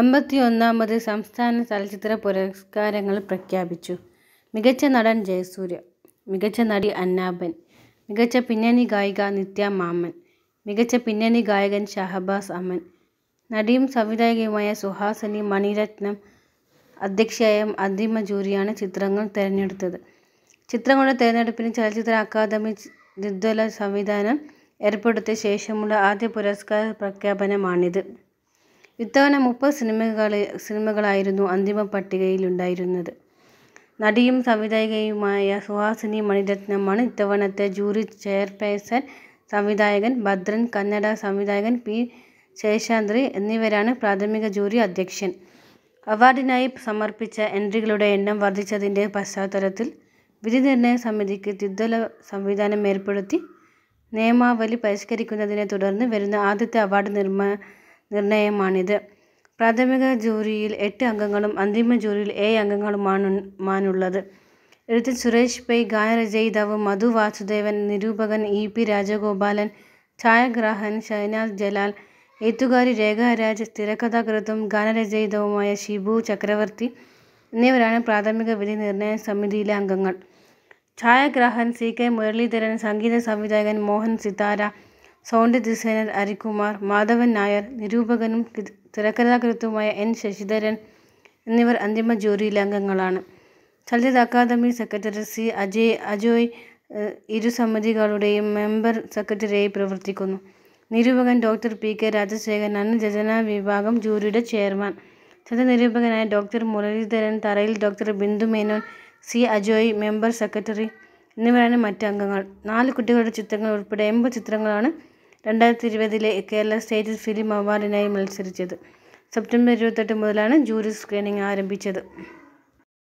അമ്പത്തിയൊന്നാമത് സംസ്ഥാന ചലച്ചിത്ര പുരസ്കാരങ്ങൾ പ്രഖ്യാപിച്ചു മികച്ച നടൻ ജയസൂര്യ മികച്ച നടി അന്നാബൻ മികച്ച പിന്നണി ഗായിക നിത്യ മാമൻ മികച്ച പിന്നണി ഗായകൻ ഷഹബാസ് അമൻ നടിയും സംവിധായകയുമായ സുഹാസിനി മണിരത്നം അധ്യക്ഷയായ അന്തിമ ജൂറിയാണ് ചിത്രങ്ങൾ തിരഞ്ഞെടുത്തത് ചിത്രങ്ങളുടെ തിരഞ്ഞെടുപ്പിന് ചലച്ചിത്ര അക്കാദമി ദ്വിദ്വല സംവിധാനം ഏർപ്പെടുത്തിയ ശേഷമുള്ള ആദ്യ പുരസ്കാര പ്രഖ്യാപനമാണിത് ഇത്തവണ മുപ്പത് സിനിമകൾ സിനിമകളായിരുന്നു അന്തിമ പട്ടികയിലുണ്ടായിരുന്നത് നടിയും സംവിധായികയുമായ സുഹാസിനി മണിരത്നമാണ് ഇത്തവണത്തെ ജൂറി ചെയർപേഴ്സൺ സംവിധായകൻ ഭദ്രൻ കന്നഡ സംവിധായകൻ പി ശേഷാന്ത്രി എന്നിവരാണ് പ്രാഥമിക ജൂറി അധ്യക്ഷൻ അവാർഡിനായി സമർപ്പിച്ച എൻട്രികളുടെ എണ്ണം വർദ്ധിച്ചതിൻ്റെ പശ്ചാത്തലത്തിൽ വിധി നിർണയ സമിതിക്ക് തിദ്ദല സംവിധാനം ഏർപ്പെടുത്തി നിയമാവലി പരിഷ്കരിക്കുന്നതിനെ തുടർന്ന് വരുന്ന ആദ്യത്തെ അവാർഡ് നിർമ്മാ നിർണയമാണിത് പ്രാഥമിക ജൂറിയിൽ എട്ട് അംഗങ്ങളും അന്തിമ ജൂറിയിൽ ഏഴ് അംഗങ്ങളുമാണ് മാനുള്ളത് എഴുത്ത് സുരേഷ് പൈ ഗാനരചയിതാവ് മധു വാസുദേവൻ നിരൂപകൻ ഇ പി രാജഗോപാലൻ ഛായാഗ്രാഹൻ ഷൈനാസ് ജലാൽ എഴുത്തുകാരി രേഖാരാജ് രാജ് ഗാനരചയിതവുമായ ഷിബു ചക്രവർത്തി എന്നിവരാണ് പ്രാഥമിക വിധി നിർണയ സമിതിയിലെ അംഗങ്ങൾ ഛായാഗ്രാഹൻ സി കെ മുരളീധരൻ സംഗീത സംവിധായകൻ മോഹൻ സിതാര സൗണ്ട് ഡിസൈനർ അരികുമാർ മാധവൻ നായർ നിരൂപകനും തിരക്കഥാകൃത്തുമായ എൻ ശശിധരൻ എന്നിവർ അന്തിമ ജൂറിയിലെ അംഗങ്ങളാണ് ചലച്ചിത്ര academy secretary C Ajay Ajoy ഇരുസമിതികളുടെയും മെമ്പർ സെക്രട്ടറിയായി പ്രവർത്തിക്കുന്നു നിരൂപകൻ ഡോക്ടർ പി കെ രാജശേഖരനാണ് രചനാ വിഭാഗം ജൂറിയുടെ ചെയർമാൻ ചലച്ചിത്ര നിരൂപകനായ doctor Muraleedharan Tharayil doctor Bindu Menon C Ajoy member secretary എന്നിവരാണ് മറ്റ് അംഗങ്ങൾ നാല് കുട്ടികളുടെ ചിത്രങ്ങൾ ഉൾപ്പെടെ എൺപത് ചിത്രങ്ങളാണ് രണ്ടായിരത്തി ഇരുപതിലെ കേരള സ്റ്റേറ്റ് ഫിലിം അവാർഡിനായി മത്സരിച്ചത് സെപ്റ്റംബർ ഇരുപത്തെട്ട് മുതലാണ് ജൂറി സ്ക്രീനിംഗ് ആരംഭിച്ചത്